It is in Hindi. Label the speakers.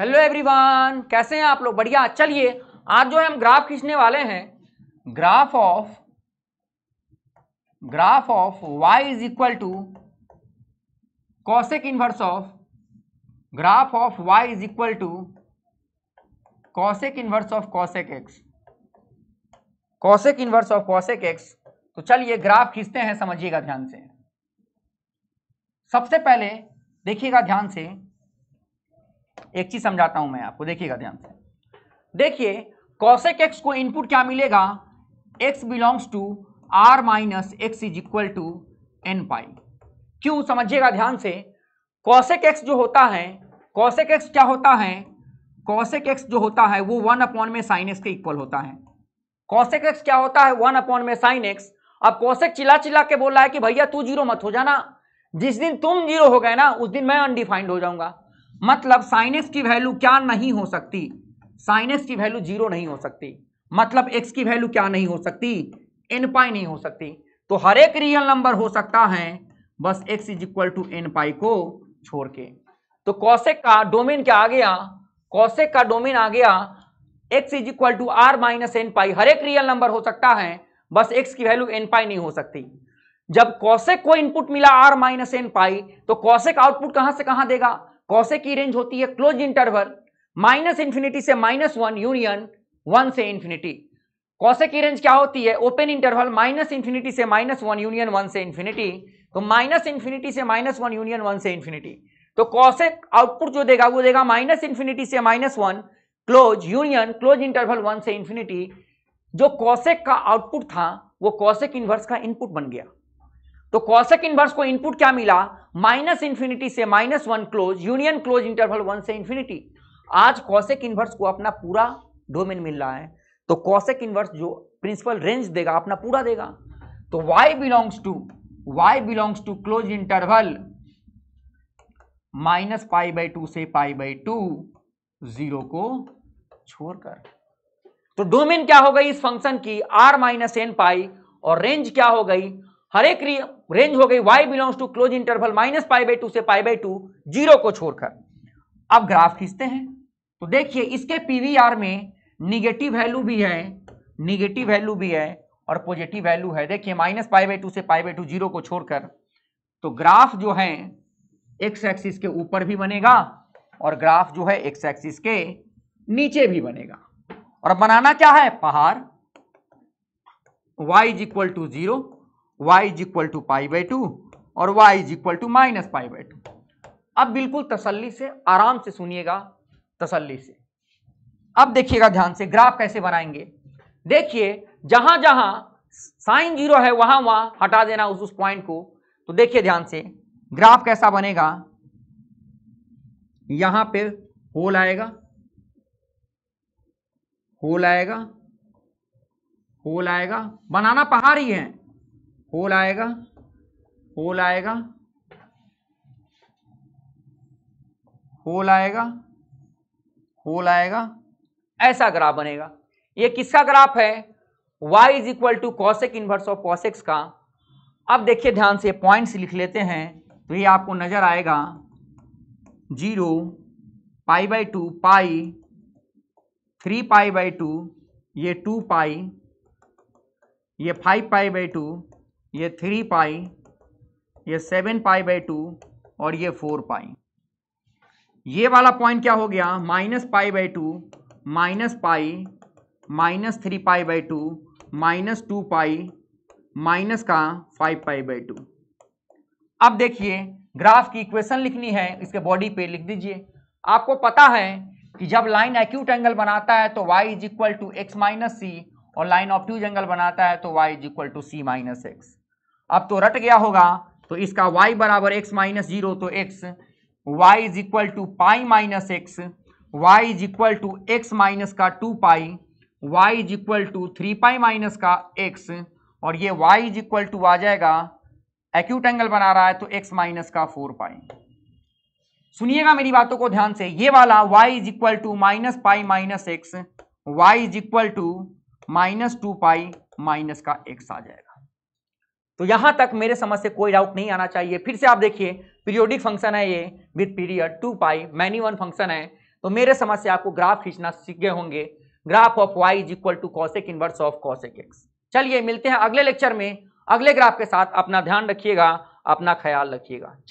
Speaker 1: हेलो एवरीवन कैसे हैं आप लोग बढ़िया चलिए आज जो है हम ग्राफ खींचने वाले हैं graph of graph of y is equal to cosec inverse of graph of y is equal to cosec inverse of cosec x cosec inverse of cosec x तो चलिए ग्राफ खींचते हैं समझिएगा ध्यान से सबसे पहले देखिएगा ध्यान से एक चीज समझाता हूं मैं आपको देखिएगा ध्यान से देखिए कौशिक एक्स को इनपुट क्या मिलेगा x belongs to R minus x is equal to n pi क्यों समझिएगा ध्यान से कौशिक एक्स जो होता है कौशिक एक्स क्या होता है कौशिक एक्स जो होता है वो वन अपॉन में साइन एक्स के इक्वल होता है कौशिक एक्स क्या होता है वन अपॉन में साइन एक्स अब कौशिक चिल्ला चिल्ला के बोल रहा है कि भैया तू जीरो मत हो जाना जिस दिन तुम जीरो हो गए ना उस दिन मैं अनडिफाइंड हो जाऊंगा मतलब साइन एक्स की वैल्यू क्या नहीं हो सकती साइन एक्स की वैल्यू जीरो नहीं हो सकती मतलब एक्स की वैल्यू क्या नहीं हो सकती एन पाई नहीं हो सकती तो हर एक रियल नंबर हो सकता है बस x is equal to n pi को छोड़ के तो कौशिक का डोमेन क्या आ गया कौशिक का डोमेन आ गया x is equal to R minus n pi हर एक रियल नंबर हो सकता है बस एक्स की वैल्यू एन पाई नहीं हो सकती जब कौशिक को इनपुट मिला आर माइनस एन पाई तो कौशिक आउटपुट कहां से कहां देगा कौसे की रेंज होती है क्लोज इंटरवल माइनस इंफिनिटी से माइनस वन यूनियन वन से इंफिनिटी कौसे की रेंज क्या होती है ओपन इंटरवल माइनस इंफिनिटी से माइनस वन यूनियन वन से इंफिनिटी तो माइनस इंफिनिटी से माइनस वन यूनियन वन से इंफिनिटी तो कौसे आउटपुट जो देगा वो देगा माइनस इंफिनिटी से minus one close union close interval one से इंफिनिटी जो कौसेक का आउटपुट था वो कौसेक इन्वर्स का इनपुट बन गया तो कॉसेक इनवर्स को इनपुट क्या मिला माइनस इन्फिनिटी से minus one close union close interval one से इन्फिनिटी आज कॉसेक इनवर्स को अपना पूरा डोमेन मिल रहा है तो कॉसेक इनवर्स जो प्रिंसिपल रेंज देगा अपना पूरा देगा तो y belongs to y belongs to close interval minus pi by two से पाई बाई टू जीरो को छोड़कर तो डोमेन क्या हो गई इस फंक्शन की r माइनस एन पाई और रेंज क्या हो गई हर एक रेंज हो गई y belongs to close interval minus pi by two से पाई बाई टू जीरो को छोड़कर अब ग्राफ खींचते हैं तो देखिए इसके पीवीआर में निगेटिव वैल्यू भी है निगेटिव वैल्यू भी है और पॉजिटिव वैल्यू है देखिए माइनस पाई बाई टू से पाई बाई टू जीरो को छोड़कर तो ग्राफ जो है एक्स एक्सिस के ऊपर भी बनेगा और ग्राफ जो है एक्स एक्सिस के नीचे भी बनेगा और बनाना क्या है पहाड़ y is equal to zero y is equal to pi by two और y is equal to minus pi by two अब बिल्कुल तसल्ली से आराम से सुनिएगा तसल्ली से अब देखिएगा ध्यान से ग्राफ कैसे बनाएंगे देखिए जहां जहां साइन जीरो है वहां वहां हटा देना उस उस पॉइंट को तो देखिए ध्यान से ग्राफ कैसा बनेगा यहां पे होल आएगा होल आएगा होल आएगा बनाना पहाड़ ही है होल आएगा होल आएगा होल आएगा होल आएगा ऐसा ग्राफ बनेगा ये किसका ग्राफ है y is equal to cosec inverse of cosec x का अब देखिए ध्यान से पॉइंट्स लिख लेते हैं तो ये आपको नजर आएगा zero pi by two pi three pi by two ये टू पाई ये फाइव पाई बाई टू ये थ्री पाई ये सेवन पाई बाई टू और ये फोर पाई ये वाला पॉइंट क्या हो गया minus pi by two minus pi minus three pi by two minus two pi minus का फाइव पाई बाई टू अब देखिए ग्राफ की इक्वेशन लिखनी है इसके बॉडी पे लिख दीजिए आपको पता है कि जब लाइन एक्यूट एंगल बनाता है तो y is equal to x minus C और लाइन ऑफ ट्यूज एंगल बनाता है तो y is equal to C minus x अब तो रट गया होगा तो इसका वाई बराबर एक्स माइनस जीरो तो x y is equal to pi minus x y is equal to x minus का two pi y is equal to three pi minus का एक्स और ये वाई इज इक्वल टू आ जाएगा एक्यूट एंगल बना रहा है तो एक्स माइनस का फोर पाई सुनिएगा मेरी बातों को ध्यान से ये वाला y is equal to minus pi minus x y is equal to minus two pi minus का एक्स आ जाएगा तो यहां तक मेरे समझ से कोई डाउट नहीं आना चाहिए फिर से आप देखिए पीरियोडिक फंक्शन है ये with period two pi many one function है तो मेरे समझ से आपको ग्राफ खींचना सीख गए होंगे graph of y is equal to cosec inverse of cosec x चलिए मिलते हैं अगले लेक्चर में अगले ग्राफ के साथ अपना ध्यान रखिएगा अपना ख्याल रखिएगा चलिए